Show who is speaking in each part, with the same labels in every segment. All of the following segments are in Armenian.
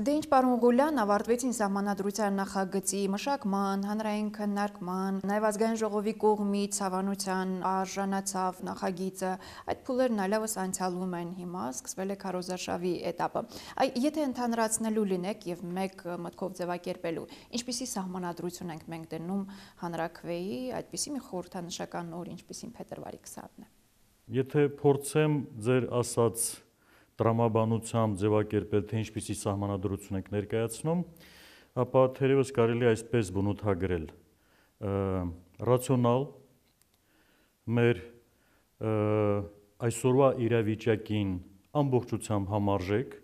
Speaker 1: Դե ինչ պարոն Ղուլյան, ավարտվեցին համանadrության նախագծի մշակման, հանրային քննարկման, նաև ազգային ժողովի կողմից հավանության արժանացավ նախագիծը։ Այդ փուլերն այլևս անցյալում են հիմա, սկսվել է քարոզարշավի этаպը։ Այ եթե ընդհանրացնելու լինեք եւ մեկ մտքով ձևակերպելու, ինչպիսի համանadrություն ենք մենք դնում հանրակրվեի, այդպիսի մի խորհրդանշական օր, ինչպիսին փետրվարի 20-ն է։
Speaker 2: Եթե փորձեմ ձեր ասած տրամաբանությամբ ձևակերպել, թե ինչպիսի սահմանադրություն ենք ներկայացնում, ապա թերևս կարելի այսպես բնութագրել. ռացիոնալ մեր այսօրվա իրավիճակին ամբողջությամբ համարժեք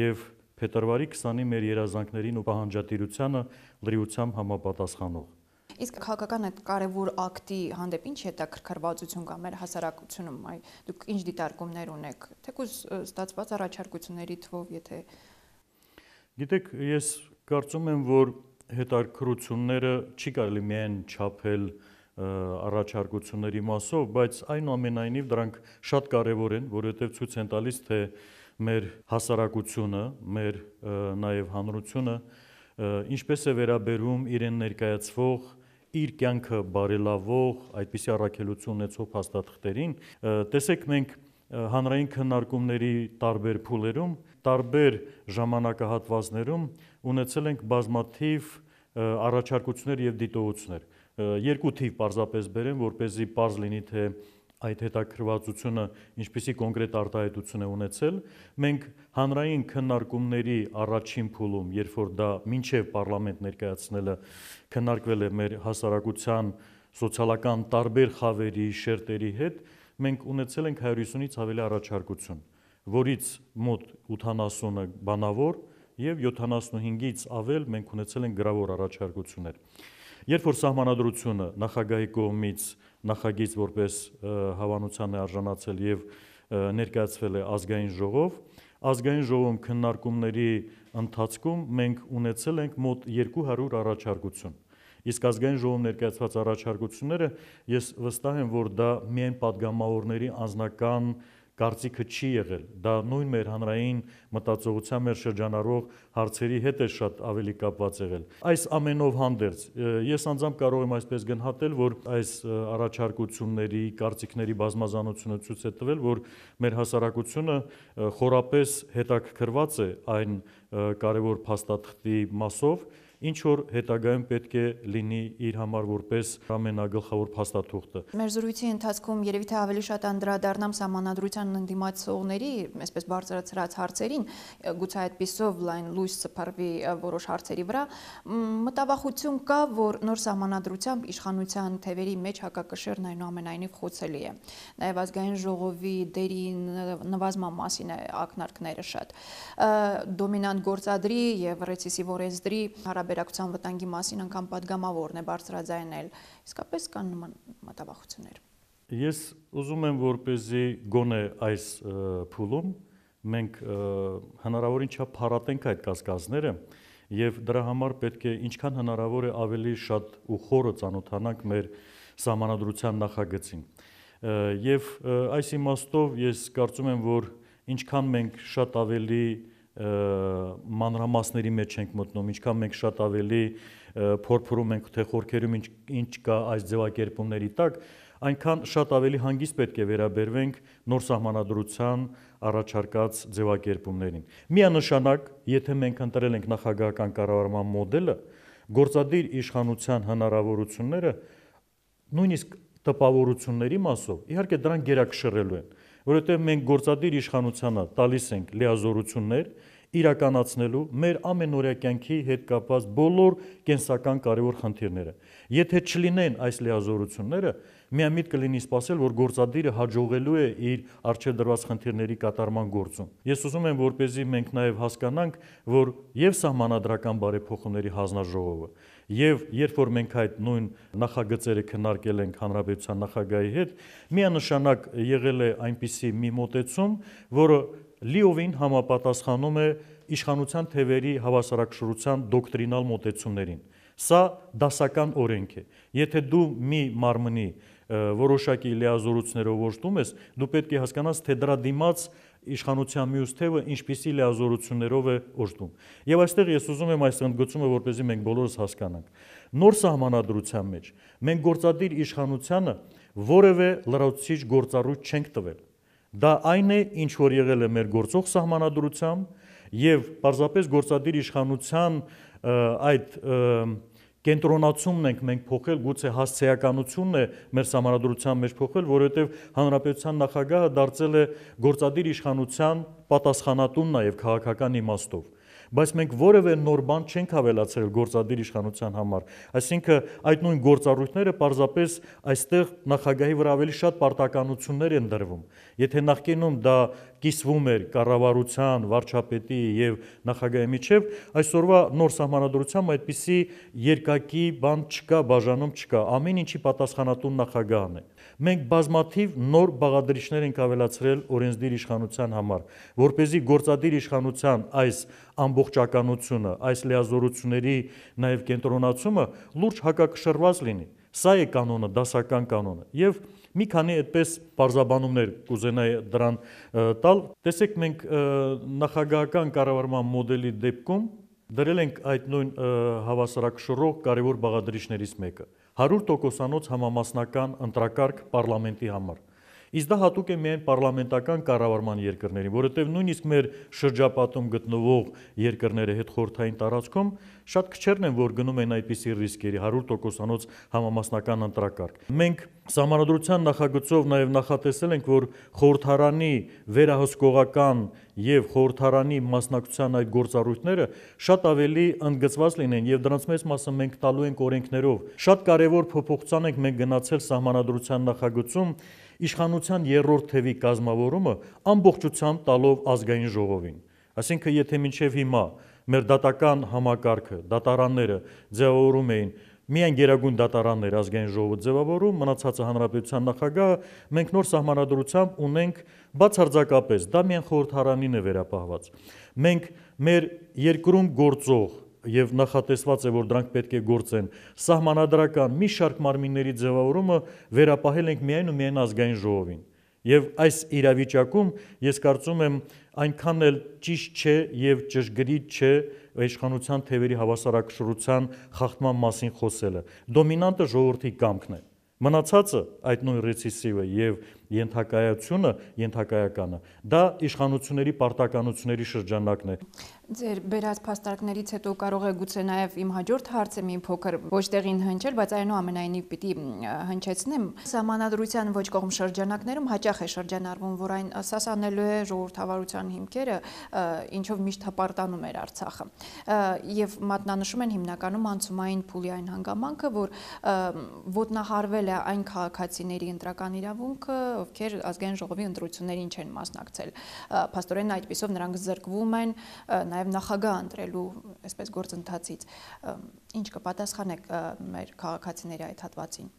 Speaker 2: եւ փետրվարի 20-ի մեր երազանքներին ու պահանջատիրությանը լրիվությամբ համապատասխանող
Speaker 1: Իսկ քաղաքական այդ կարևոր ակտի հանդեպ ինչ հետաքրքրվածություն կա մեր հասարակությունում, այ դուք ինչ դիտարկումներ ունեք, թեկուզ ստացված առաջարկությունների թվով, եթե
Speaker 2: Գիտեք, ես կարծում եմ, որ հետաքրքրությունները չի կարելի միայն չափել առաջարկությունների մասով, բայց այնուամենայնիվ դրանք շատ կարևոր են, որովհետև ցույց են տալիս, թե մեր հասարակությունը, մեր նաև հանրությունը ինչպես է վերաբերում իրեն ներկայացվող իր կյանքը բարելավող, այդպիսի առաքելություն ունեցող փաստաթղթերին, տեսեք մենք հանրային քննարկումների տարբեր փուլերում, տարբեր ժամանակահատվածներում ունեցել ենք բազմաթիվ առաջարկություններ եւ դիտողություններ։ Երկու թիվ պարզապես բերեմ, որ เป զի պարզ լինի թե այդ հետաքրվածությունը ինչպիսի կոնկրետ արտահայտություն է ունեցել մենք հանրային քննարկումների առաջին փուլում երբ որ դա մինչև parlament ներկայացնելը քննարկվել է մեր հասարակության սոցիալական տարբեր խավերի շերտերի հետ մենք ունեցել ենք 150-ից ավելի առաջարկություն որից մոտ 80-ը բանավոր եւ 75-ից ավել մենք ունեցել ենք գրավոր առաջարկություններ երբ որ սահմանադրությունը նախագահի կողմից նախագիծ որպես հավանության է արժանացել եւ ներկայացվել է ազգային ժողով։ Ազգային ժողովում քննարկումների ընթացքում մենք ունեցել ենք մոտ 200 առաջարկություն։ Իսկ ազգային ժողովում ներկայացված առաջարկությունները ես վստահ եմ, որ դա միայն падգամավորների անձնական կարծիքը չի եղել։ Դա նույն մեր հանրային մտածողության մեր շրջանառող հարցերի հետ է շատ ավելի կապված եղել։ Այս ամենով հանդերձ ես անձամբ կարող եմ այսպես գնահատել, որ այս առաջարկությունների, կարծիքների բազմազանությունը ցույց է տվել, որ մեր հասարակությունը խորապես հետաքրքրված է այն կարևոր փաստաթղթի մասով, ինչ որ հետագայում պետք է լինի իր համար որպես ամենագլխավոր փաստաթուղթը։
Speaker 1: Մեր զրույցի ընթացքում երևի թե ավելի շատ անդրադառնամ համանadrության ընդդիմացողների, այսպես բարձրացրած հարցերին, գուցե այդպիսով լայն լույս սփռվի որոշ հարցերի վրա, մտավախություն կա, որ նոր համանadrությամբ իշխանության թևերի մեջ հակակշիռն այնուամենայնիվ խոցելի է։ Նաև ազգային ժողովի դերի նվազման մասին է ակնարկները շատ։ Դոմինանտ գործադրի եւ ռեցեսիվ օրենսդրի հարաբերական հարաբերակցության վտանգի մասին անգամ падգամավորն է բարձրաձայնել։ Իսկապես կան նման մտավախություններ։
Speaker 2: Ես ուզում եմ որպեսզի գոնե այս փուլում մենք հնարավորին չափ փառատենք այդ կասկածները եւ դրա համար պետք է ինչքան հնարավոր է ավելի շատ ու խորը ճանոթանանք մեր համանadrության նախագծին։ Եվ այս իմաստով ես կարծում եմ, որ ինչքան մենք շատ ավելի և, մանրամասների մեջ ենք մտնում, ինչքան մենք շատ ավելի փորփորում ենք թե խորքերում ինչ ինչ կա այս ձևակերպումների տակ, այնքան շատ ավելի հանգիստ պետք է վերաբերվենք նոր սահմանադրության առաջարկած ձևակերպումներին։ Միանշանակ, եթե մենք ընտրել ենք նախագահական կառավարման մոդելը, գործադիր իշխանության հնարավորությունները նույնիսկ տպավորությունների մասով իհարկե դրան գերակշռելու են որովհետև մենք գործադիր իշխանությանը տալիս ենք լիազորություններ իրականացնելու մեր ամենօրյա կյանքի հետ կապված բոլոր կենսական կարևոր խնդիրները։ Եթե չլինեն այս լիազորությունները, միամիտ կլինի սпасել, որ գործադիրը հաջողելու է իր արժե դրված խնդիրների կատարման գործում։ Ես ուզում եմ, որպեսզի մենք նաև հասկանանք, որ եւ սահմանադրական բարեփոխումների հանձնաժողովը, եւ երբ որ մենք այդ նույն նախագծերը քննարկել ենք հանրապետության նախագահի հետ, միանշանակ եղել է այնպիսի մի մոտեցում, որը լիովին համապատասխանում է իշխանության թևերի հավասարակշռության դոկտրինալ մոտեցումներին։ Սա դասական օրենք է։ Եթե դու մի մարմնի որոշակի լիազորություններով ողջտում ես, դու պետք է հասկանաս, թե դրա դիմաց իշխանության մյուս թևը ինչպիսի լիազորություններով է օժտում։ Եվ այստեղ ես ուզում եմ այս ընդգծումը, որպեսզի մենք բոլորս հասկանանք։ Նոր սահմանադրության մեջ մենք գործադիր իշխանությանը որևէ լրացուցիչ գործառույթ չենք տվել։ Դա այն է, ինչ որ եղել է մեր գործող սահմանադրությամբ եւ պարզապես գործադիր իշխանության այդ և, կենտրոնացումն ենք մենք փոխել, գուցե հասցեականությունն է մեր համանդրության մեջ փոխել, որովհետև հանրապետության նախագահը դարձել է գործադիր իշխանության պատասխանատուն նաև քաղաքական իմաստով բայց մենք որևէ նոր բան չենք ավելացրել գործադիր իշխանության համար։ Այսինքն այդ նույն գործառույթները պարզապես այստեղ նախագահի վրա ավելի շատ պարտականություններ են դրվում։ Եթե նախկինում դա կիսվում էր կառավարության, վարչապետի եւ նախագահի միջև, այսօրվա նոր համանadrությամբ այդպիսի երկակի բան չկա, բաժանում չկա։ Ամեն ինչի պատասխանատուն նախագահն է մենք բազմաթիվ նոր բաղադրիչներ ենք ավելացրել օրենսդիր իշխանության համար, որ เป զի գործադիր իշխանության այս ամբողջականությունը, այս լիազորությունների նաև կենտրոնացումը լուրջ հակակշռված լինի։ Սա է կանոնը, դասական կանոնը։ Եվ մի քանի այդպես բարձաբանումներ կուզենայի դրան տալ։ Տեսեք, մենք նախագահական կառավարման մոդելի դեպքում դրել ենք այդ նույն հավասարակշռող կարևոր բաղադրիչներից մեկը 100 տոկոսանոց համամասնական ընտրակարգ պարլամենտի համար։ Իսկ դա հատուկ է միայն պարլամենտական կառավարման երկրներին, որովհետև նույնիսկ մեր շրջապատում գտնվող երկրները հետ խորթային տարածքում շատ քչերն են, որ գնում են այդպիսի ռիսկերի 100%-անոց համամասնական ընտրակարգ։ Մենք համանդրության նախագծով նաև նախատեսել ենք, որ խորհրդարանի վերահսկողական եւ խորհրդարանի մասնակցության այդ գործառույթները շատ ավելի ընդգծված լինեն եւ դրանց մեծ մասը մենք տալու ենք օրենքներով։ Շատ կարեւոր փոփոխության ենք մենք գնացել համանդրության նախագծում իշխանության երրորդ թևի կազմավորումը ամբողջությամբ տալով ազգային ժողովին։ Այսինքն, եթե մինչև հիմա մեր դատական համակարգը, դատարանները ձևավորում էին միայն Գերագույն դատարաններ ազգային ժողովը ձևավորում, մնացածը հանրապետության նախագահը, մենք նոր սահմանադրությամբ ունենք բացարձակապես, դա միայն խորհրդարանին է վերապահված։ Մենք մեր երկրում գործող եւ նախատեսված է որ դրանք պետք է գործեն սահմանադրական մի շարք մարմինների ձևավորումը վերապահել ենք միայն ու միայն ազգային ժողովին եւ այս իրավիճակում ես կարծում եմ այնքան էլ ճիշտ չէ եւ ճշգրիտ չէ իշխանության թևերի հավասարակշռության խախտման մասին խոսելը դոմինանտը ժողովրդի կամքն է մնացածը այդ նույն ռեցեսիվը եւ ենթակայությունը, ենթակայականը, դա իշխանությունների պարտականությունների շրջանակն է։
Speaker 1: Ձեր բերած փաստարկներից հետո կարող է գուցե նաև իմ հաջորդ հարցը մի փոքր ոչտեղին հնչել, բայց այնուամենայնիվ պիտի հնչեցնեմ։ Սահմանադրության ոչ կողմ շրջանակներում հաճախ է շրջանառվում, որ այն սասանելու է ժողովրդավարության հիմքերը, ինչով միշտ հպարտանում էր Արցախը։ Եվ մատնանշում են հիմնականում անցումային փուլի այն հանգամանքը, որ ոտնահարվել է այն քաղաքացիների ընտրական իրավունքը, ովքեր ազգային ժողովի ընտրություններին չեն մասնակցել։ Փաստորեն այդպիսով նրանք զրկվում են նաև նաև նախագահ ընտրելու այսպես գործընթացից ինչ կպատասխանեք մեր քաղաքացիների այդ հատվածին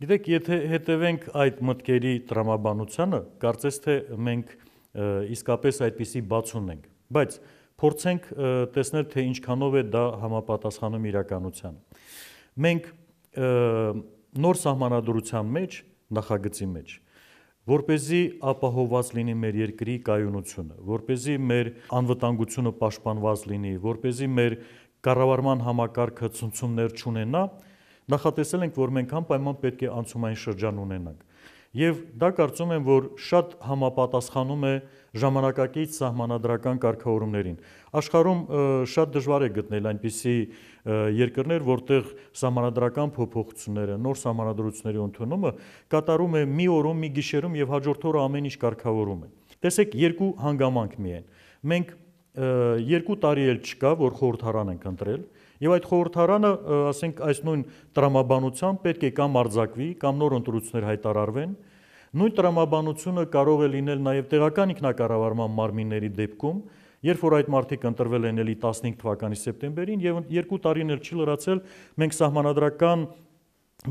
Speaker 2: Գիտեք, եթե հետևենք այդ մտքերի տրամաբանությանը, կարծես թե մենք իսկապես այդպիսի բաց ունենք, բայց փորձենք տեսնել թե ինչքանով է դա համապատասխանում իրականությանը։ Մենք նոր սահմանադրության մեջ, նախագծի մեջ որ เป զի ապահովված լինի մեր երկրի կայունությունը, որ เป զի մեր անվտանգությունը պաշտպանված լինի, որ เป զի մեր կառավարման համակարգը ցնցումներ չունենա, նախատեսել ենք, որ մենք անպայման պետք է անցումային շրջան ունենանք։ Եվ դա կարծում եմ, որ շատ համապատասխանում է ժամանակակից սահմանադրական կարգավորումներին։ Աշխարհում շատ դժվար է գտնել այնպիսի երկրներ, որտեղ սահմանադրական փոփոխությունները, նոր սահմանադրությունների ընդունումը կատարում է մի օրում, մի գիշերում եւ հաջորդ օրը ամեն ինչ կարգավորում է։ Տեսեք, երկու հանգամանք միայն։ Մենք երկու տարի էլ չկա, որ խորհրդարան ենք ընտրել, Եվ այդ խորհրդարանը, ասենք, այս նույն տրամաբանությամբ պետք է կամ արձակվի, կամ նոր ընտրություններ հայտարարվեն, Նույն տրամաբանությունը կարող է լինել նաև տեղական ինքնակառավարման մարմինների դեպքում, երբ որ այդ մարտիկ ընտրվել են էլի 15 թվականի սեպտեմբերին եւ 2 տարին էլ չի լրացել, մենք սահմանադրական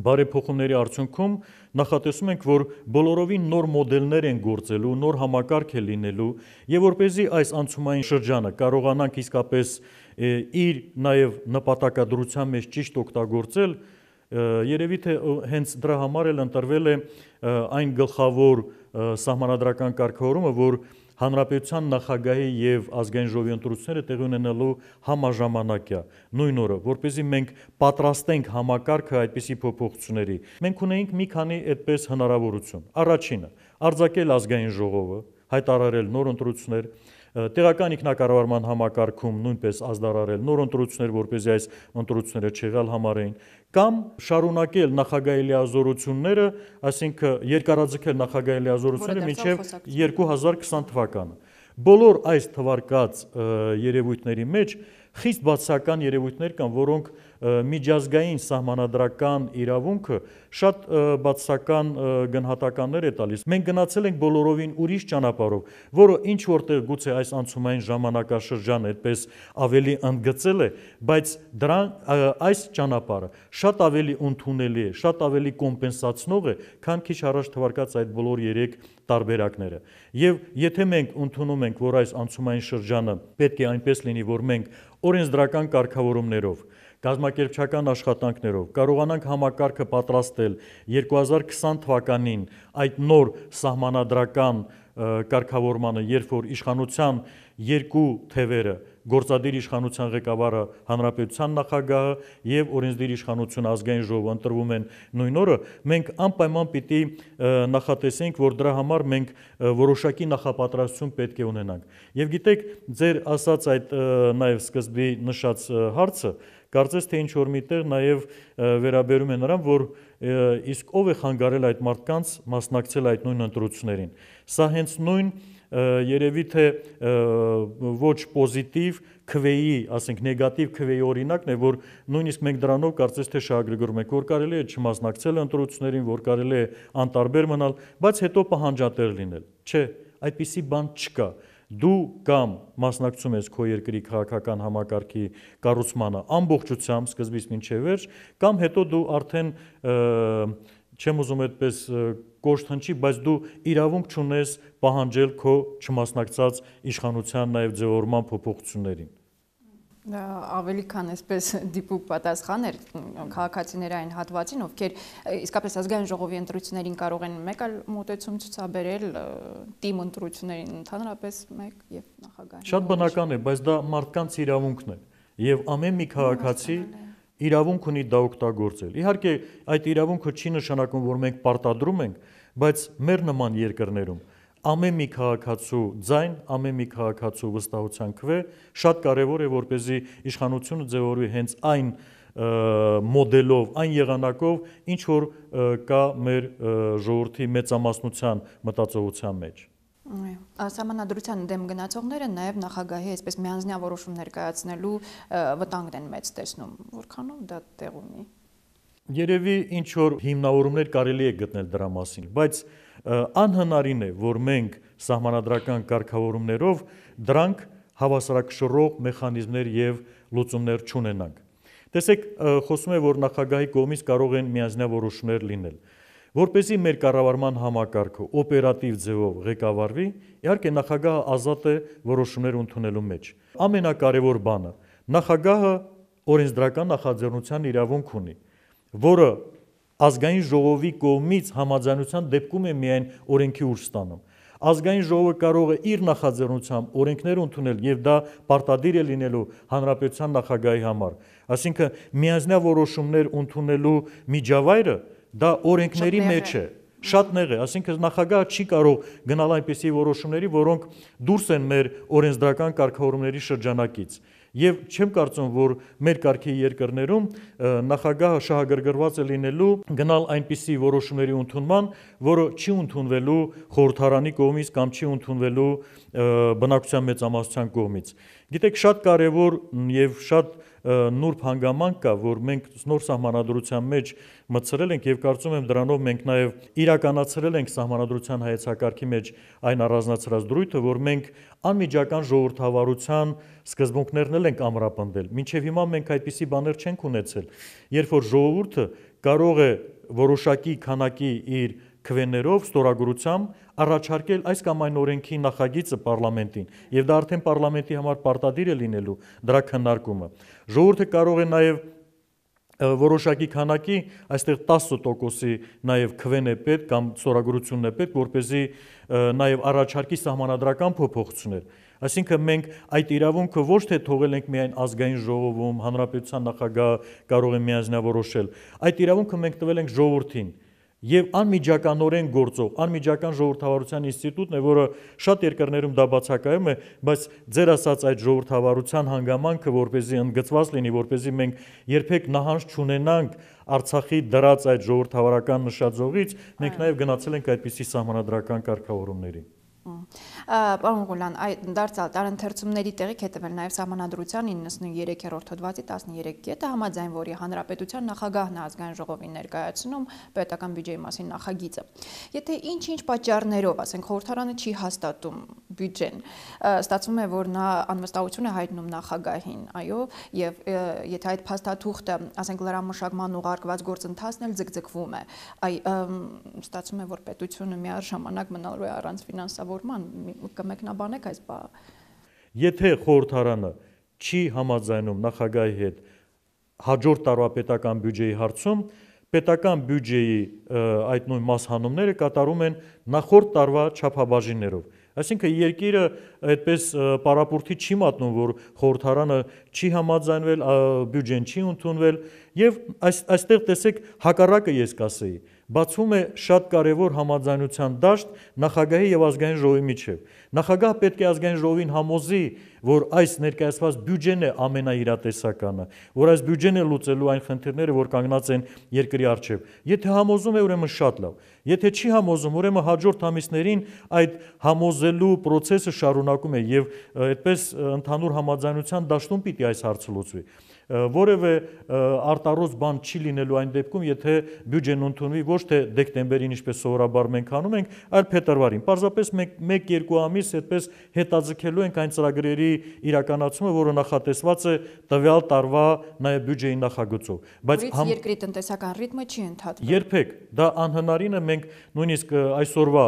Speaker 2: բարեփոխումների արդյունքում նախատեսում ենք, որ բոլորովին նոր մոդելներ են գործելու, նոր համակարգ է լինելու, եւ որ เป զի այս անցումային շրջանը կարողանանք իսկապես իր նաեւ նպատակադրության մեջ ճիշտ օգտագործել, Երևի թե հենց դրա համար էլ ընտրվել է այն գլխավոր սահմանադրական կարգավորումը, որ Հանրապետության նախագահի եւ ազգային ժողովի ընտրությունները տեղի ունենալու համաժամանակյա նույն օրը, որպեսզի մենք պատրաստենք համակարգը այդպիսի փոփոխությունների։ Մենք ունենք մի քանի այդպես հնարավորություն։ Առաջինը՝ արձակել ազգային ժողովը, հայտարարել նոր ընտրություններ, տեղական ինքնակառավարման համակարգում նույնպես ազդարարել նոր ընտրություններ, որպեսզի այս ընտրությունները չեղալ համարեին, կամ շարունակել նախագահի լիազորությունները, այսինքն երկարաձգել նախագահի լիազորությունը մինչև 2020 թվականը։ Բոլոր այս թվարկած երևույթների մեջ խիստ բացական երևույթներ կան, որոնք միջազգային սահմանադրական իրավունքը շատ բացական գնահատականներ է տալիս։ Մենք գնացել ենք բոլորովին ուրիշ ճանապարհով, որը ինչ որտեղ գուցե այս անցումային ժամանակաշրջանը այդպես ավելի ընդգծել է, բայց դրան այս ճանապարհը շատ ավելի ընդունելի է, շատ ավելի կոմպենսացնող է, քան քիչ առաջ թվարկած այդ բոլոր 3 տարբերակները։ Եվ եթե մենք ընդունում ենք, որ այս անցումային շրջանը պետք է այնպես լինի, որ մենք օրենսդրական կարգավորումներով գազམ་ակերպչական աշխատանքներով կարողանանք համակարգը պատրաստել 2020 թվականին այդ նոր սահմանադրական կարգավորմանը, երբ որ իշխանության երկու թևերը գործադիր իշխանության ղեկավարը հանրապետության նախագահը եւ օրենսդիր իշխանություն ազգային ժողովը ընտրվում են նույն օրը մենք անպայման պիտի նախատեսենք որ դրա համար մենք որոշակի նախապատրաստություն պետք է ունենանք եւ գիտեք ձեր ասած այդ նաեւ սկզբի նշած հարցը կարծես թե ինչ որ միտեղ նաև վերաբերում է նրան, որ իսկ ով է խանգարել այդ մարդկանց մասնակցել այդ նույն ընտրություններին։ Սա հենց նույն երևի թե ոչ պոզիտիվ քվեի, ասենք նեգատիվ քվեի օրինակն է, որ նույնիսկ մենք դրանով կարծես թե շահագրգռում ենք, որ կարելի է չմասնակցել ընտրություններին, որ կարելի է անտարբեր մնալ, բայց հետո պահանջատեր լինել։ Չէ, այդպիսի բան չկա դու կամ մասնակցում ես քո երկրի քաղաքական համակարգի կառուցմանը ամբողջությամբ սկզբից մինչև վերջ, կամ հետո դու արդեն չեմ ուզում այդպես կոշտ հնչի, բայց դու իրավունք չունես պահանջել քո չմասնակցած իշխանության նաև ձևորման փոփոխություններին
Speaker 1: ավելի քան այսպես դիպուկ պատասխաներ քաղաքացիներ այն հատվածին, ովքեր իսկապես ազգային ժողովի ընտրություններին կարող են մեկ այլ մոտեցում ցուցաբերել թիմ ընտրություններին ընդհանրապես մեկ
Speaker 2: եւ նախագահ։ Շատ բնական է, բայց դա մարդկանց իրավունքն է եւ ամեն մի քաղաքացի իրավունք ունի դա օգտագործել։ Իհարկե, այդ իրավունքը չի նշանակում, որ մենք պարտադրում ենք, բայց մեր նման երկրներում ամեն մի քաղաքացու ձայն, ամեն մի քաղաքացու վստահության քվե, շատ կարևոր է որպեսզի իշխանությունը ձևավորի հենց այն մոդելով, այն եղանակով, ինչ որ կա մեր ժողովրդի մեծամասնության մտածողության մեջ։
Speaker 1: Այո, համանadrության դեմ գնացողները նաև նախագահի այսպես միանձնյա որոշումներ կայացնելու վտանգն են մեծ տեսնում։ Որքանով դա տեղ ունի։
Speaker 2: Երևի ինչ որ հիմնավորումներ կարելի է գտնել դրա մասին, բայց անհնարին է, որ մենք սահմանադրական կարգավորումներով դրանք հավասարակշռող մեխանիզմներ եւ լուծումներ չունենանք։ Տեսեք, խոսում է, որ նախագահի կողմից կարող են միանձնավորոշումներ լինել որպեսի մեր կառավարման համակարգը օպերատիվ ձևով ղեկավարվի, իհարկե նախագահը ազատ է որոշումներ ընդունելու մեջ։ Ամենակարևոր բանը նախագահը օրենսդրական նախաձեռնության իրավունք ունի, որը ազգային ժողովի կողմից համաձայնության դեպքում է միայն օրենքի ուժ ստանում։ Ազգային ժողովը կարող է իր նախաձեռնությամբ օրենքներ ընդունել եւ դա պարտադիր է լինելու հանրապետության նախագահի համար։ Այսինքն միանձնյա որոշումներ ընդունելու միջավայրը դա օրենքների մեջ է շատ նեղ է, ասինքն նախագահը չի կարող գնալ այնպիսի որոշումների, որոնք դուրս են մեր օրենսդրական կարգավորումների շրջանակից։ Եվ չեմ կարծում, որ մեր կարգի երկրներում նախագահը շահագրգռված է լինելու գնալ այնպիսի որոշումների ընդունման, որը չի ընդունվելու խորհրդարանի կողմից կամ չի ընդունվելու բնակության մեծամասնության կողմից։ Գիտեք, շատ կարևոր եւ շատ նուրբ հանգամանք կա, որ մենք նոր սահմանադրության մեջ մցրել ենք եւ կարծում եմ դրանով մենք նաեւ իրականացրել ենք սահմանադրության հայեցակարգի մեջ այն առանձնացրած դրույթը, որ մենք անմիջական ժողովրդավարության սկզբունքներն էլ ենք ամրապնդել։ Մինչև հիմա մենք այդպիսի բաներ չենք ունեցել։ Երբ որ ժողովուրդը կարող է որոշակի քանակի իր քվեներով, ստորագրությամբ առաջարկել այս կամ այն օրենքի նախագիծը parlamentin եւ դա արդեն parlamenti համար պարտադիր է լինելու դրա քննարկումը։ Ժողովուրդը կարող է նաեւ որոշակի քանակի այստեղ 10%-ի նաև քվեն է պետք կամ ծորագրությունն է պետք, որ เป զի նաև առաջարկի սահմանադրական փոփոխություններ։ Այսինքն մենք այդ իրավունքը ոչ թե թողել ենք միայն ազգային ժողովում, հանրապետության նախագահ կարող է միանձնավորոշել, այդ իրավունքը մենք տվել ենք ժողովրդին, եւ անմիջականորեն գործող անմիջական ժողովրդավարության ինստիտուտն է, որը շատ երկրներում դա բացակայում է, բայց ձեր ասած այդ ժողովրդավարության հանգամանքը, որ เป զի ընդգծված լինի, որ เป զի մենք երբեք նահանջ չունենանք Արցախի դրած այդ ժողովրդավարական նշաձողից, մենք նաեւ գնացել ենք այդպիսի համանդրական կարգավորումների։
Speaker 1: Պարոն Գուլան, այդ դարձալ տարընթերցումների տեղիք հետևել նաև համանadrության 93-րդ հոդվածի 13 կետը համաձայն, որի հանրապետության նախագահն է ազգային ժողովին ներկայացնում պետական բյուջեի մասին նախագիծը։ Եթե ինչ-ինչ պատճառներով, ասենք խորհրդարանը չի հաստատում բյուջեն, ստացվում է, որ նա անվստահություն է հայտնում նախագահին, այո, եւ եթե այդ փաստաթուղթը, ասենք լրամշակման ուղարկված գործընթացն էլ ձգձգվում է, այ ստացվում է, որ պետությունը միաժամանակ մնալու է առանց ֆինանսավոր կարգավորման կմեկնաբանեք այս բանը։
Speaker 2: Եթե խորհրդարանը չի համաձայնում նախագահի հետ հաջորդ տարվա պետական բյուջեի հարցում, պետական բյուջեի այդ նույն մասհանումները կատարում են նախորդ տարվա չափաբաժիններով։ Այսինքն երկիրը այդպես պարապորտի չի մատնում, որ խորհրդարանը չի համաձայնվել, բյուջեն չի ընդունվել եւ այս այստեղ տեսեք հակառակը ես կասեի բացում է շատ կարևոր համաձայնության դաշտ նախագահի եւ ազգային ժողովի միջեւ։ Նախագահը պետք է ազգային ժողովին համոզի, որ այս ներկայացված բյուջեն է ամենաիրատեսականը, որ այս բյուջեն է լուծելու այն խնդիրները, որ կանգնած են երկրի առջեւ։ Եթե համոզում է, ուրեմն շատ լավ։ Եթե չի համոզում, ուրեմն հաջորդ ամիսներին այդ համոզելու process-ը շարունակ շարունակում է եւ այդպես ընդհանուր համաձայնության դաշտում պիտի այս հարցը լուծվի որևէ արտարոց բան չի լինելու այն դեպքում, եթե բյուջեն ընդունվի ոչ թե դեկտեմբերին, ինչպես սովորաբար մենք անում ենք, այլ փետրվարին։ Պարզապես մենք 1-2 ամիս այդպես հետաձգելու ենք այն ծրագրերի իրականացումը, որը նախատեսված է տվյալ տարվա նաև բյուջեի նախագծով։ Բայց համ
Speaker 1: երկրի տնտեսական ռիթմը չի ընդհատվում։
Speaker 2: Երբեք, դա անհնարին է, մենք նույնիսկ այսօրվա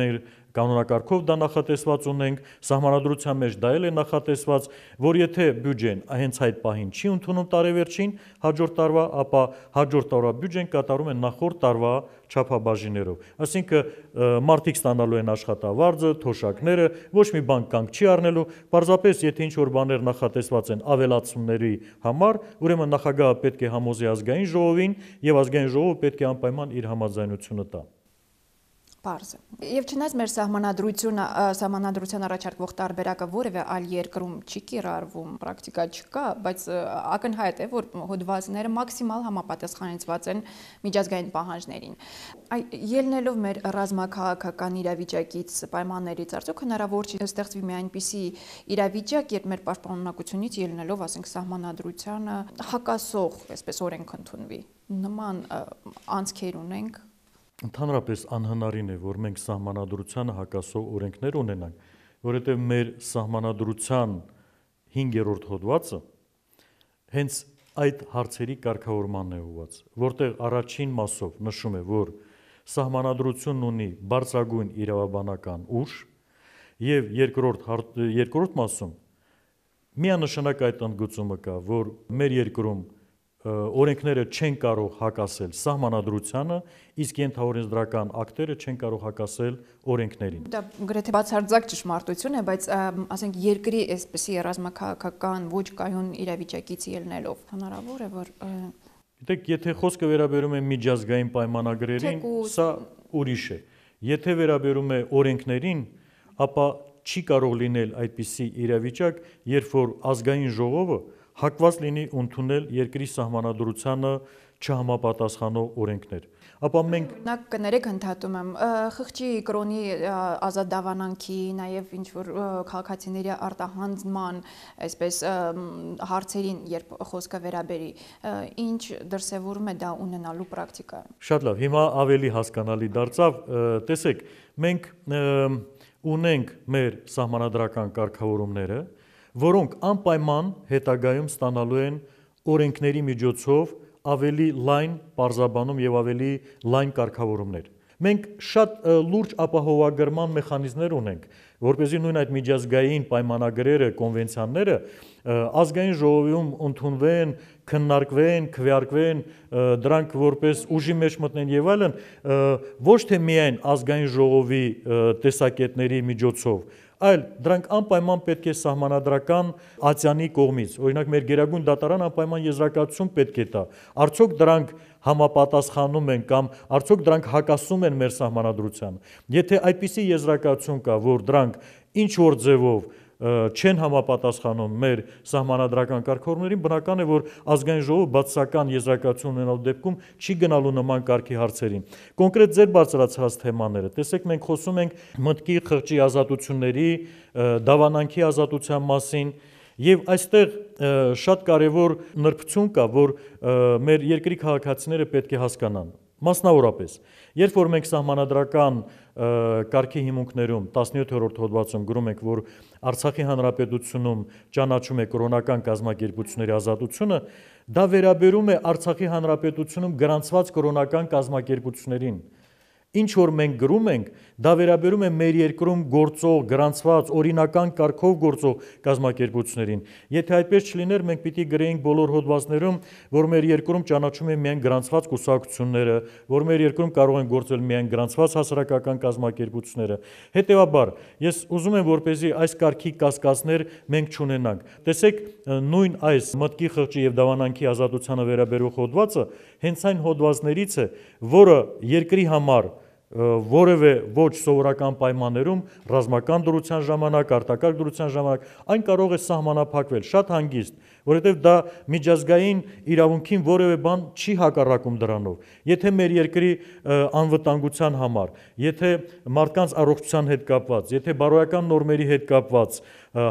Speaker 2: մեր Կանոնակարգով դա նախատեսված ունենք, սահմանադրության մեջ դա էլ է նախատեսված, որ եթե բյուջեն հենց այդ պահին չի ընդունում տարեվերջին հաջորդ տարվա, ապա հաջորդ տարվա բյուջեն կատարում են նախորդ տարվա չափաբաժիններով։ Այսինքն մարտիկ ստանալու են աշխատավարձը, թոշակները, ոչ մի բան կանգ չի առնելու, պարզապես եթե ինչ-որ բաներ նախատեսված են ավելացումների համար, ուրեմն նախագահը պետք է համոզի ազգային ժողովին եւ ազգային ժողովը պետք է անպայման իր համաձայնությունը տա։
Speaker 1: Պարզ է։ Եվ չնայած մեր սահմանադրությունը սահմանադրության առաջարկվող տարբերակը որևէ այլ երկրում չի կիրառվում, պրակտիկա չկա, բայց ակնհայտ է, որ հոդվածները մաքսիմալ համապատասխանեցված են միջազգային պահանջներին։ Այ ելնելով մեր ռազմաքաղաքական իրավիճակից, պայմաններից արդյոք հնարավոր չի ստեղծվի մի այնպիսի իրավիճակ, երբ մեր պաշտպանունակությունից ելնելով, ասենք, սահմանադրությանը հակասող, այսպես օրենք ընդունվի։ Նման անցքեր ունենք
Speaker 2: ընդհանրապես անհնարին է, որ մենք սահմանադրությանը հակասող օրենքներ ունենանք, որովհետև մեր սահմանադրության 5-րդ հոդվածը հենց այդ հարցերի կարգավորմանն է ուված, որտեղ առաջին մասով նշում է, որ սահմանադրությունն ունի բարձրագույն իրավաբանական ուժ, եւ երկրորդ երկրորդ մասում միանշանակ այդ ընդգծումը կա, որ մեր երկրում օրենքները չեն կարող հակասել սահմանադրությանը, իսկ ենթաօրենսդրական ակտերը չեն կարող հակասել օրենքներին։
Speaker 1: Դա գրեթե բացարձակ ճշմարտություն է, բայց ասենք երկրի այսպիսի երազմակայական ոչ կայուն իրավիճակից ելնելով հնարավոր է որ
Speaker 2: Գիտեք, եթե խոսքը վերաբերում է միջազգային պայմանագրերին, սա ուրիշ է։ Եթե վերաբերում է օրենքներին, ապա չի կարող լինել այդպիսի իրավիճակ, երբ որ ազգային ժողովը հակված լինի ընդունել երկրի սահմանադրությանը չհամապատասխանող օրենքներ։ Ապա մենք
Speaker 1: Օրինակ կներեք ընդհատում եմ խղճի կրոնի ազատ դավանանքի նաև ինչ որ քաղաքացիների արտահանձման, այսպես հարցերին երբ խոսքը վերաբերի, ինչ դրսևորում է դա ունենալու պրակտիկայում։
Speaker 2: Շատ լավ, հիմա ավելի հասկանալի դարձավ։ Տեսեք, մենք ունենք մեր սահմանադրական կարգավորումները, որոնք անպայման հետագայում ստանալու են օրենքների միջոցով ավելի լայն պարզաբանում եւ ավելի լայն կարգավորումներ։ Մենք շատ լուրջ ապահովագրման մեխանիզմներ ունենք, որ เป զի նույն այդ միջազգային պայմանագրերը, կոնվենցիաները ազգային ժողովում ընդունվեն, քննարկվեն, քվեարկվեն, դրանք որպես ուժի մեջ մտնեն եւ այլն, ոչ թե միայն ազգային ժողովի տեսակետների միջոցով, այլ դրանք անպայման պետք է սահմանադրական ԱԾՅԱՆ-ի կողմից։ Օրինակ մեր Գերագույն դատարան անպայման եզրակացություն պետք է տա։ Արդյոք դրանք համապատասխանում են կամ արդյոք դրանք հակասում են մեր սահմանադրությանը։ Եթե այդպիսի եզրակացություն կա, որ դրանք ինչ որ ձևով չեն համապատասխանում մեր սահմանադրական կարգավորումներին, բնական է, որ ազգային ժողովը բացասական եզրակացություն ունենալու դեպքում չի գնալու նման կարգի հարցերին։ Կոնկրետ ձեր բարձրացրած թեմաները, տեսեք, մենք խոսում ենք մտքի խղճի ազատությունների, դավանանքի ազատության մասին, Եվ այստեղ շատ կարևոր նրբություն կա, որ մեր երկրի քաղաքացիները պետք է հասկանան։ Մասնավորապես, Երբ որ մենք սահմանադրական կարգի հիմունքներում 17-րդ հոդվածում գրում ենք, որ Արցախի հանրապետությունում ճանաչում է կրոնական կազմակերպությունների ազատությունը, դա վերաբերում է Արցախի հանրապետությունում գրանցված կրոնական կազմակերպություններին։ Ինչ որ մենք գրում ենք, դա վերաբերում է մեր երկրում գործող, գրանցված, օրինական կարգով գործող կազմակերպություններին։ Եթե այդպես չլիներ, մենք պիտի գրեինք բոլոր հոդվածներում, որ մեր երկրում ճանաչում են միայն գրանցված կուսակցությունները, որ մեր երկրում կարող են գործել միայն գրանցված հասարակական կազմակերպությունները։ Հետևաբար, ես ուզում եմ, որպեսզի այս կարգի կասկածներ մենք չունենանք։ Տեսեք, նույն այս մտքի խղճի եւ դավանանքի ազատությանը վերաբերող հոդվածը հենց այն հոդվածներից է, որը երկրի համար որևէ ոչ սովորական պայմաններում ռազմական դրության ժամանակ, արտակարգ դրության ժամանակ, այն կարող է սահմանափակվել շատ հանգիստ, որովհետև դա միջազգային իրավունքին որևէ բան չի հակառակում դրանով։ Եթե մեր երկրի անվտանգության համար, եթե մարդկանց առողջության հետ կապված, եթե բարոյական նորմերի հետ կապված,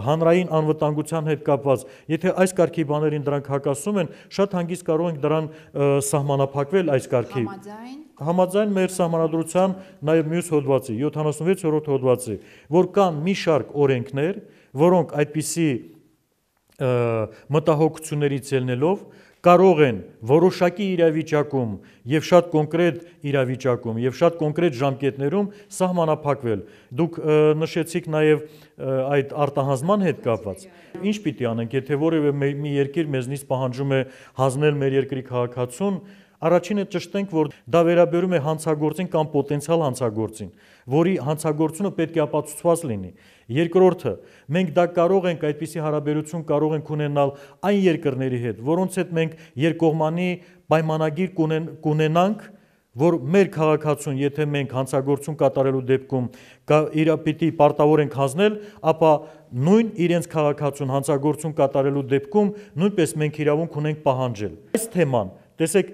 Speaker 2: հանրային անվտանգության հետ կապված, եթե այս կարգի բաներին դրանք հակասում են, շատ հանգիստ կարող ենք դրան սահմանափակվել այս կարգի։ Համաձայն համաձայն մեր համանadrության նաև մյուս հոդվածի 76-րդ հոդվածի, որ կան մի շարք օրենքներ, որոնք այդպիսի մտահոգություններից ելնելով կարող են որոշակի իրավիճակում եւ շատ կոնկրետ իրավիճակում եւ շատ կոնկրետ ժամկետներում սահմանափակվել։ Դուք նշեցիք նաեւ այդ արտահանման հետ կապված։ Ինչ պիտի անենք, եթե որևէ մի երկիր մեզնից պահանջում է հանձնել մեր երկրի քաղաքացուն, Առաջինը ճշտենք, որ դա վերաբերում է հանցագործին կամ պոտենցիալ հանցագործին, որի հանցագործությունը պետք է ապացուցված լինի։ Երկրորդը, մենք դա կարող ենք այդպիսի հարաբերություն կարող ենք ունենալ այն երկրների հետ, որոնց հետ մենք երկկողմանի պայմանագիր կունեն, կունենանք, որ մեր քաղաքացուն, եթե մենք հանցագործություն կատարելու դեպքում իր պիտի պարտավոր ենք հանձնել, ապա նույն իրենց քաղաքացուն հանցագործություն կատարելու դեպքում նույնպես մենք իրավունք ունենք պահանջել։ Այս թեման Տեսեք,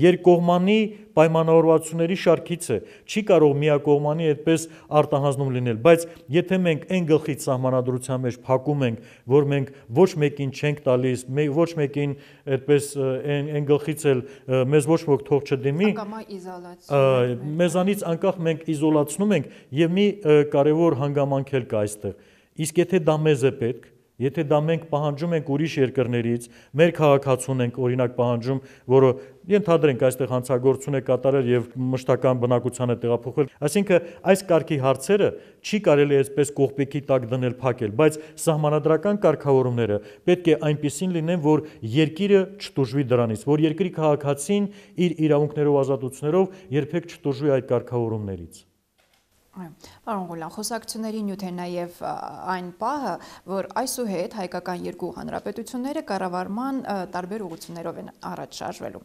Speaker 2: երկկողմանի պայմանավորվածությունների շարքից է։ Չի կարող միակողմանի այդպես արտահանձնում լինել, բայց եթե մենք այն գլխից սահմանադրության մեջ փակում ենք, որ մենք ոչ մեկին չենք տալիս, մենք ոչ մեկին այդպես այն այն գլխից էլ մեզ ոչ ոք թող չդիմի։ Անկամա իզոլացիա։ Մեզանից անկախ մենք իզոլացնում ենք եւ մի կարեւոր հանգամանք էլ կա այստեղ։ Իսկ եթե դա մեզ է պետք, Եթե դա մենք պահանջում ենք ուրիշ երկրներից, մեր քաղաքացուն ենք օրինակ պահանջում, որը ենթադրենք այստեղ հանցագործություն է կատարել եւ մշտական բնակությանը տեղափոխվել, այսինքն այս կարգի հարցերը չի կարելի այսպես կողպեքի տակ դնել փակել, բայց սահմանադրական կարգավորումները պետք է այնպեսին լինեն, որ երկիրը չտուժվի դրանից, որ երկրի քաղաքացին իր իրավունքներով ազատություններով երբեք չտուժվի այդ կարգավորումներից։
Speaker 1: Պարոն Գուլան, խոսակցությունների նյութ է նաև այն պահը, որ այսուհետ հայկական երկու հանրապետությունները կառավարման տարբեր ուղություններով են առաջ շարժվելու։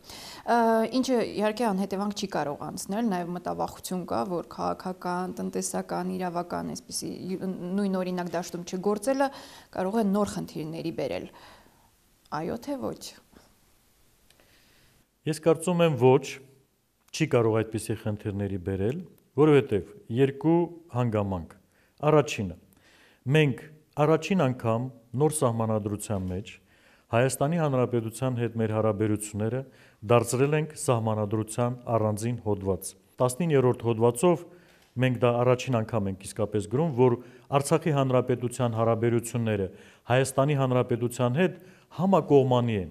Speaker 1: Ինչը իհարկե անհետևանք չի կարող անցնել, նաև մտավախություն կա, որ քաղաքական, տնտեսական, իրավական այսպիսի նույն օրինակ դաշտում չգործելը կարող է նոր խնդիրների բերել։ Այո թե ոչ։
Speaker 2: Ես կարծում եմ ոչ չի կարող այդպիսի խնդիրների բերել որովհետև երկու հանգամանք։ Առաջինը մենք առաջին անգամ նոր սահմանադրության մեջ Հայաստանի Հանրապետության հետ մեր հարաբերությունները դարձրել ենք սահմանադրության առանձին հոդված։ 19-րդ հոդվածով մենք դա առաջին անգամ ենք իսկապես գրում, որ Արցախի Հանրապետության հարաբերությունները Հայաստանի Հանրապետության հետ համակողմանի են։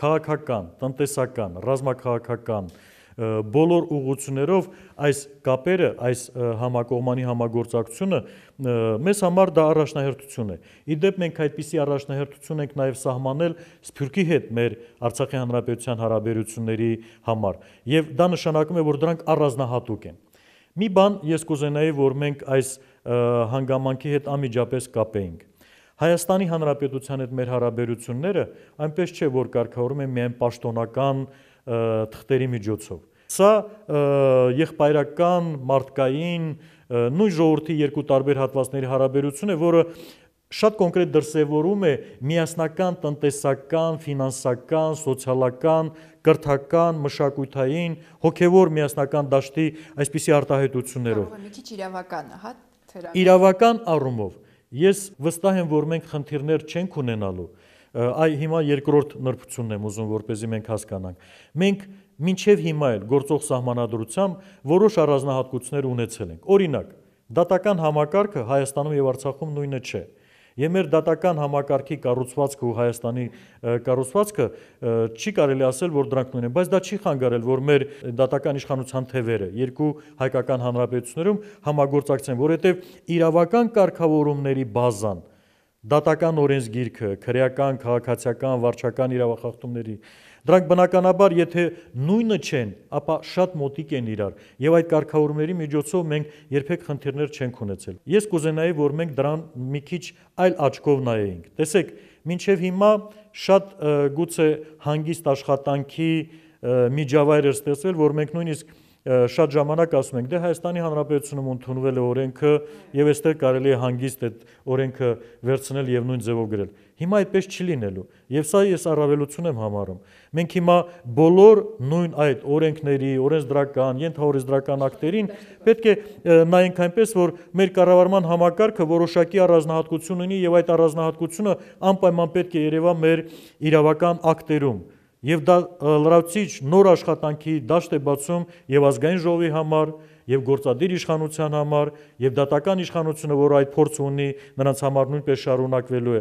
Speaker 2: Քաղաքական, տնտեսական, ռազմաքաղաքական, բոլոր ուղություններով այս կապերը, այս համակողմանի համագործակցությունը մեզ համար դա առաջնահերթություն է։ Իդեպ մենք այդպիսի առաջնահերթություն ենք նաև սահմանել Սփյուռքի հետ մեր Արցախի հանրապետության հարաբերությունների համար, եւ դա նշանակում է, որ դրանք առանձնահատուկ են։ Մի բան ես կուզենայի, որ մենք այս հանգամանքի հետ ամիջապես կապեինք։ Հայաստանի Հանրապետության հետ մեր հարաբերությունները այնպես չէ, որ կարգավորում են միայն պաշտոնական թղթերի միջոցով։ Սա եղբայրական մարդկային նույն ժողովրդի երկու տարբեր հատվածների հարաբերություն է, որը շատ կոնկրետ դրսևորում է միասնական տնտեսական, ֆինանսական, սոցիալական, կրթական, մշակութային, հոգևոր միասնական դաշտի այսպիսի արտահայտություններով։
Speaker 1: Մի քիչ իրավական, հա, թերապիա։
Speaker 2: Իրավական առումով ես վստահ եմ, որ մենք խնդիրներ չենք ունենալու, այ հիմա երկրորդ նրբությունն եմ ուզում որպեսզի մենք հասկանանք։ Մենք մինչև հիմա էլ գործող սահմանադրությամբ որոշ առանձնահատկություններ ունեցել ենք։ Օրինակ, դատական համակարգը Հայաստանում եւ Արցախում նույնը չէ։ Եվ մեր դատական համակարգի կառուցվածքը ու Հայաստանի կառուցվածքը չի կարելի ասել, որ դրանք նույնն են, բայց դա չի խանգարել, որ մեր դատական իշխանության թևերը երկու հայկական հանրապետություններում համագործակցեն, որովհետև իրավական կարգավորումների բազան դատական օրենսգիրքը, քրեական, քաղաքացիական, վարչական իրավախախտումների։ Դրանք բնականաբար, եթե նույնը չեն, ապա շատ մոտիկ են իրար, եւ այդ կարգավորումների միջոցով մենք երբեք խնդիրներ չենք ունեցել։ Ես կուզենայի, որ մենք դրան մի քիչ այլ աչքով նայեինք։ Տեսեք, մինչև հիմա շատ գուցե հանգիստ աշխատանքի միջավայր էր ստեղծել, որ մենք նույնիսկ շատ ժամանակ ասում ենք, դե Հայաստանի Հանրապետությունում ընդունվել է օրենքը եւ այստեղ կարելի է հանգիստ այդ օրենքը վերցնել եւ նույն ձևով գրել։ Հիմա այդպես չի լինելու եւ սա ես առավելություն եմ համարում։ Մենք հիմա բոլոր նույն այդ օրենքների, օրենսդրական, ենթաօրենսդրական ակտերին պետք է նայենք այնպես, որ մեր կառավարման համակարգը որոշակի առանձնահատկություն ունի եւ այդ առանձնահատկությունը անպայման պետք է երևա մեր իրավական ակտերում եւ դա լրացիչ նոր աշխատանքի դաշտ է բացում եւ ազգային ժողովի համար, եւ գործադիր իշխանության համար եւ դատական իշխանությունը, որ այդ փորձ ունի, նրանց համար նույնպես շարունակվելու է։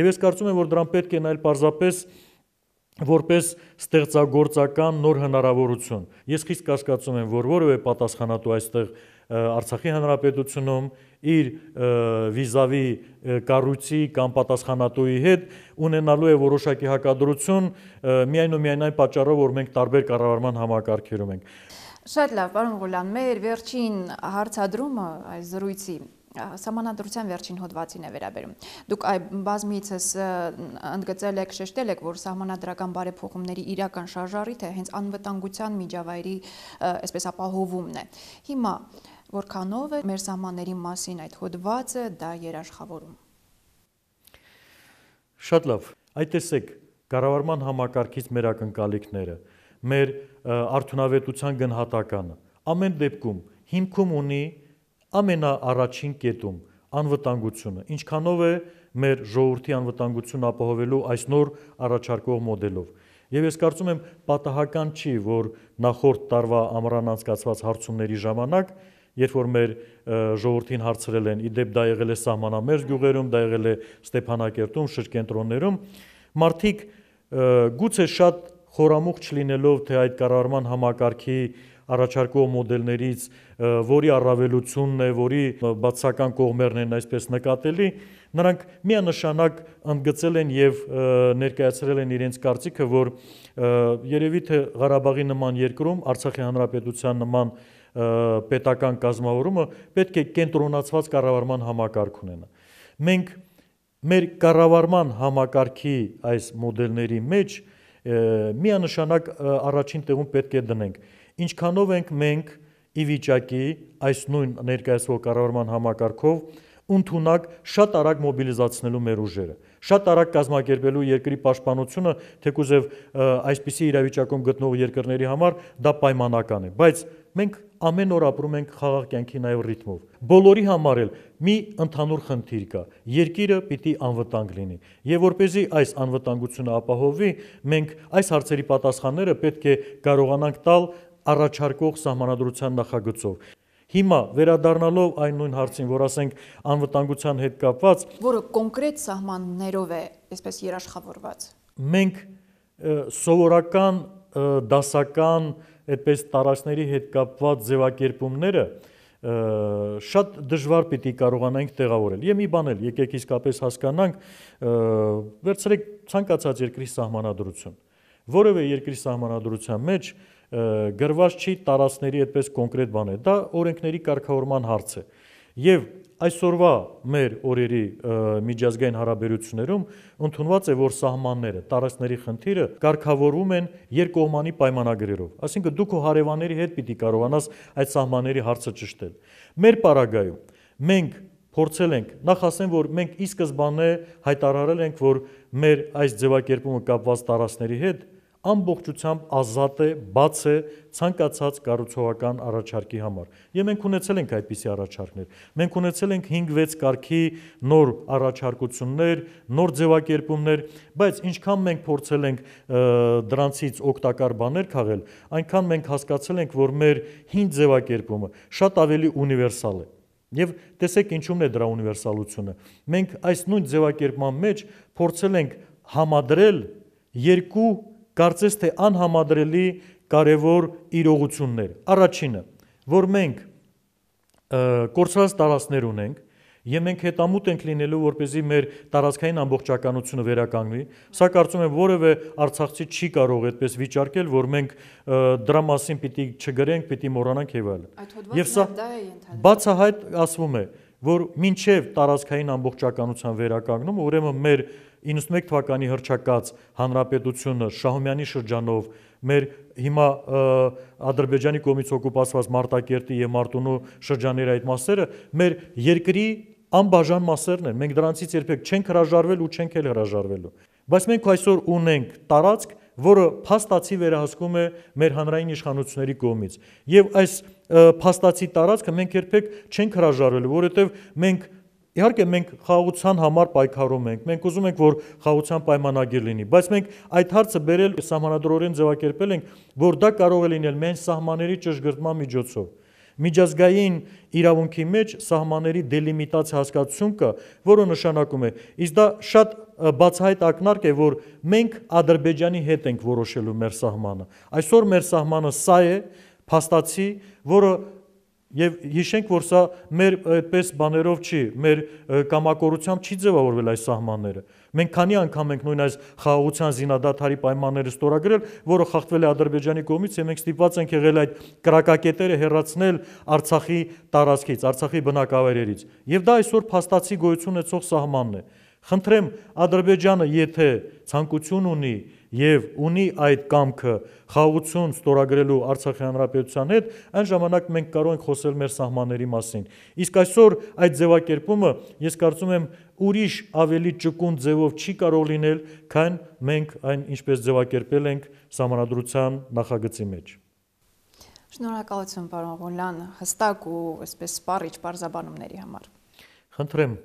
Speaker 2: Եվ ես կարծում եմ, որ դրան պետք է նայել պարզապես որպես ստեղծագործական նոր հնարավորություն։ Ես խիստ կասկածում եմ, որ որևէ պատասխանատու այստեղ Արցախի հանրապետությունում իր վիզավի կառույցի կամ պատասխանատուի հետ ունենալու է որոշակի հակադրություն միայն ու միայն այն պատճառով, որ մենք տարբեր կառավարման համակարգերում ենք։
Speaker 1: Շատ լավ, պարոն Ղուլան, մեր վերջին հարցադրումը այս զրույցի համանadrության վերջին հոդվածին է վերաբերում։ Դուք այ բազմիցս ընդգծել եք, շեշտել եք, որ համանadrական բարեփոխումների իրական շարժառիթը հենց անվտանգության միջավայրի այսպես ապահովումն է։ Հիմա Որքանով է մեր սահմանների մասին այդ հոդվածը դա երաշխավորում։
Speaker 2: Շատ լավ։ Այդ տեսեք կառավարման համակարգից մեր ակնկալիքները, մեր արդյունավետության գնահատականը։ Ամեն դեպքում հիմքում ունի ամենաառաջին կետում անվտանգությունը։ Ինչքանով է մեր ժողովրդի անվտանգությունը ապահովելու այս նոր առաջարկող մոդելով։ Եվ ես կարծում եմ պատահական չի, որ նախորդ տարվա ամառան անցկացված հարցումների ժամանակ երբ որ մեր ժողովրդին հարցրել են, իդեպ դա եղել է սահմանամերձ գյուղերում, դա եղել է Ստեփանակերտում, շրջենտրոններում, մարդիկ գուցե շատ խորամուխ չլինելով թե այդ կառավարման համակարգի առաջարկող մոդելներից որի առավելությունն է, որի բացական կողմերն են այսպես նկատելի, նրանք միանշանակ ընդգծել են եւ ներկայացրել են իրենց կարծիքը, որ երևի թե Ղարաբաղի նման երկրում, Արցախի հանրապետության նման պետական կազմավորումը պետք է կենտրոնացված կառավարման համակարգ ունենա։ Մենք մեր կառավարման համակարգի այս մոդելների մեջ միանշանակ առաջին տեղում պետք է դնենք ինչքանով ենք մենք ի վիճակի այս նույն ներկայացվող կառավարման համակարգով ընդունակ շատ արագ մոբիլիզացնելու մեր ուժերը, շատ արագ կազմակերպելու երկրի պաշտպանությունը, թեկուզև այսպիսի իրավիճակում գտնող երկրների համար դա պայմանական է, բայց մենք ամեն օր ապրում ենք խաղաղ կյանքի նաև ռիթմով։ Բոլորի համար էլ մի ընդհանուր խնդիր կա։ Երկիրը պիտի անվտանգ լինի։ Եվ որ เป զի այս անվտանգությունը ապահովվի, մենք այս հարցերի պատասխանները պետք է կարողանանք տալ առաջարկող սահմանադրության նախագծով։ Հիմա վերադառնալով այն նույն հարցին, որ ասենք անվտանգության հետ կապված,
Speaker 1: որը կոնկրետ սահմաններով է, այսպես երաշխավորված։
Speaker 2: Մենք սովորական դասական այդպես տարածքների հետ կապված ձևակերպումները շատ դժվար պիտի կարողանանք տեղավորել։ Եվ մի բան էլ, եկեք իսկապես հասկանանք, վերցրեք ցանկացած երկրի սահմանադրություն։ Որևէ երկրի սահմանադրության մեջ գրված չի տարածքների այդպես կոնկրետ բան է։ Դա օրենքների կարգավորման հարց է։ Եվ այսօրվա մեր օրերի միջազգային հարաբերություններում ընդունված է, որ սահմանները, տարածքների խնդիրը կարգավորվում են երկկողմանի պայմանագրերով։ Այսինքն դու քո հարևանների հետ պիտի կարողանաս այդ սահմանների հարցը ճշտել։ Մեր պարագայում մենք փորձել ենք նախ ասեմ որ մենք ի սկզբանե հայտարարել ենք որ մեր այս ձևակերպումը կապված տարածքների հետ ամբողջությամբ ազատ է, բաց է ցանկացած կառուցողական առաջարկի համար։ Եվ մենք ունեցել ենք այդպիսի առաջարկներ։ Մենք ունեցել ենք 5-6 կարգի նոր առաջարկություններ, նոր ձևակերպումներ, բայց ինչքան մենք փորձել ենք դրանցից օգտակար բաներ քաղել, այնքան մենք հասկացել ենք, որ մեր 5 ձևակերպումը շատ ավելի ունիվերսալ է։ Եվ տեսեք ինչումն է դրա ունիվերսալությունը։ Մենք այս նույն ձևակերպման մեջ փորձել ենք համադրել երկու կարծես թե անհամադրելի կարևոր իրողություններ։ Առաջինը, որ մենք կորցրած տարածքներ ունենք, եւ մենք հետամուտ ենք լինելու որպեսզի մեր տարածքային ամբողջականությունը վերականգնվի սա կարծում եմ որևէ արցախցի չի կարող այդպես վիճարկել որ մենք դրա մասին պիտի չգրենք պիտի մոռանանք եւ այլն եւ սա բացահայտ ասվում է որ մինչև տարածքային ամբողջականության վերականգնումը, ուրեմն մեր 91 թվականի հրճակած հանրապետությունը Շահումյանի շրջանով մեր հիմա Ադրբեջանի կողմից օկուպացված Մարտակերտի եւ Մարտունու շրջաների այդ մասերը մեր երկրի անբաժան մասերն են։ Մենք դրանից երբեք չենք հրաժարվել ու չենք էլ հրաժարվելու։ Բայց մենք այսօր ունենք տարածք, որը փաստացի վերահսկում է մեր հանրային իշխանությունների կողմից։ Եվ այս փաստացի տարածքը մենք երբեք չենք հրաժարվել, որովհետև մենք Իհարկե մենք խաղաղության համար պայքարում ենք։ Մենք ուզում ենք, որ խաղաղության պայմանագիր լինի, բայց մենք այդ հարցը բերել սահմանադրորեն ձևակերպել ենք, որ դա կարող է լինել մեն սահմանների ճշգրտման միջոցով։ Միջազգային իրավունքի մեջ սահմանների դելիմիտացիա հասկացություն կա, որը նշանակում է, իսկ դա շատ բացահայտ ակնարկ է, որ մենք Ադրբեջանի հետ ենք որոշելու մեր սահմանը։ Այսօր մեր սահմանը սա է, փաստացի, որը Եվ հիշենք, որ սա մեր այդպես բաներով չի, մեր կամակորությամբ չի ձևավորվել այս սահմանները։ Մենք քանի անգամ ենք նույն այս խաղաղության զինադադարի պայմանները ստորագրել, որը խախտվել է Ադրբեջանի կողմից եւ մենք ստիպված ենք եղել այդ կրակակետերը հերացնել Արցախի տարածքից, Արցախի բնակավայրերից։ Եվ դա այսօր փաստացի գոյություն ունեցող սահմանն է։ Խնդրեմ Ադրբեջանը, եթե ցանկություն ունի եւ ունի այդ կամքը խաղություն ստորագրելու Արցախի հանրապետության հետ, այն ժամանակ մենք կարող ենք խոսել մեր սահմանների մասին։ Իսկ այսօր այդ ձևակերպումը ես կարծում եմ ուրիշ ավելի ճկուն ձևով չի կարող լինել, քան մենք այն ինչպես ձևակերպել ենք համանդրության նախագծի մեջ։
Speaker 1: Շնորհակալություն, պարոն Ղուլյան, հստակ ու այսպես սպառիչ բարձաբանումների համար։
Speaker 2: Խնդրեմ